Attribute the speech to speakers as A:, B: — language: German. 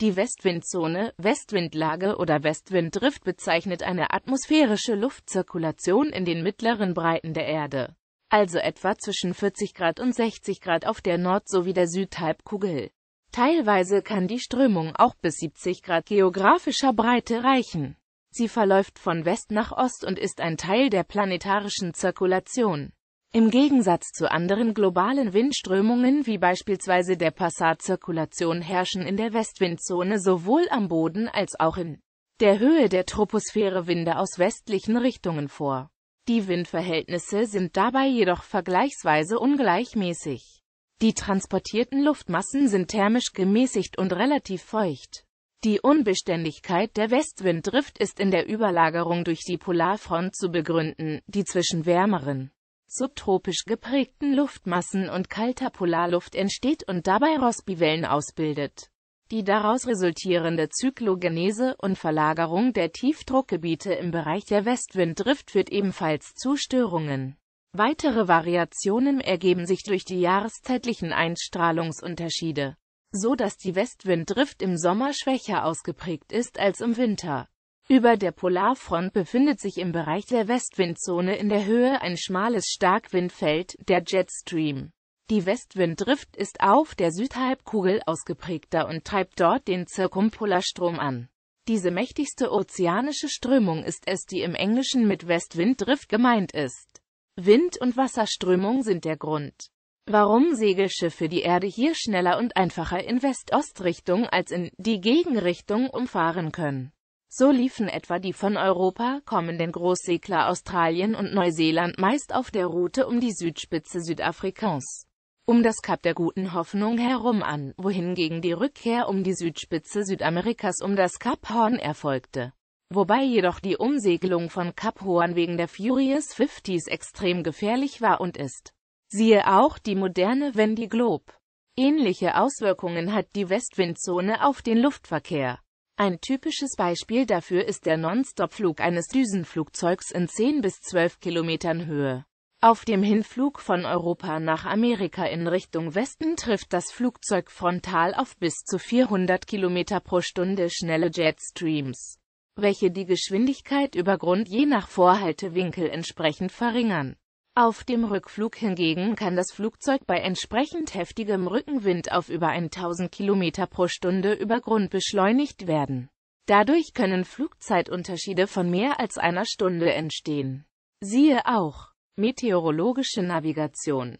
A: Die Westwindzone, Westwindlage oder Westwinddrift bezeichnet eine atmosphärische Luftzirkulation in den mittleren Breiten der Erde, also etwa zwischen 40 Grad und 60 Grad auf der Nord- sowie der Südhalbkugel. Teilweise kann die Strömung auch bis 70 Grad geografischer Breite reichen. Sie verläuft von West nach Ost und ist ein Teil der planetarischen Zirkulation. Im Gegensatz zu anderen globalen Windströmungen wie beispielsweise der Passatzirkulation herrschen in der Westwindzone sowohl am Boden als auch in der Höhe der Troposphäre Winde aus westlichen Richtungen vor. Die Windverhältnisse sind dabei jedoch vergleichsweise ungleichmäßig. Die transportierten Luftmassen sind thermisch gemäßigt und relativ feucht. Die Unbeständigkeit der Westwinddrift ist in der Überlagerung durch die Polarfront zu begründen, die zwischen wärmeren subtropisch geprägten Luftmassen und kalter Polarluft entsteht und dabei Rossby-Wellen ausbildet. Die daraus resultierende Zyklogenese und Verlagerung der Tiefdruckgebiete im Bereich der Westwinddrift führt ebenfalls zu Störungen. Weitere Variationen ergeben sich durch die jahreszeitlichen Einstrahlungsunterschiede, so dass die Westwinddrift im Sommer schwächer ausgeprägt ist als im Winter. Über der Polarfront befindet sich im Bereich der Westwindzone in der Höhe ein schmales Starkwindfeld, der Jetstream. Die Westwinddrift ist auf der Südhalbkugel ausgeprägter und treibt dort den Zirkumpolarstrom an. Diese mächtigste ozeanische Strömung ist es, die im Englischen mit Westwinddrift gemeint ist. Wind- und Wasserströmung sind der Grund, warum Segelschiffe die Erde hier schneller und einfacher in West-Ost-Richtung als in die Gegenrichtung umfahren können. So liefen etwa die von Europa kommenden Großsegler Australien und Neuseeland meist auf der Route um die Südspitze Südafrikas um das Kap der Guten Hoffnung herum an, wohingegen die Rückkehr um die Südspitze Südamerikas um das Kap Horn erfolgte. Wobei jedoch die Umsegelung von Kap Horn wegen der Furious 50s extrem gefährlich war und ist. Siehe auch die moderne Wendy Globe. Ähnliche Auswirkungen hat die Westwindzone auf den Luftverkehr. Ein typisches Beispiel dafür ist der Non-Stop-Flug eines Düsenflugzeugs in 10 bis 12 Kilometern Höhe. Auf dem Hinflug von Europa nach Amerika in Richtung Westen trifft das Flugzeug frontal auf bis zu 400 km pro Stunde schnelle Jetstreams, welche die Geschwindigkeit über Grund je nach Vorhaltewinkel entsprechend verringern. Auf dem Rückflug hingegen kann das Flugzeug bei entsprechend heftigem Rückenwind auf über 1000 km pro Stunde über Grund beschleunigt werden. Dadurch können Flugzeitunterschiede von mehr als einer Stunde entstehen. Siehe auch Meteorologische Navigation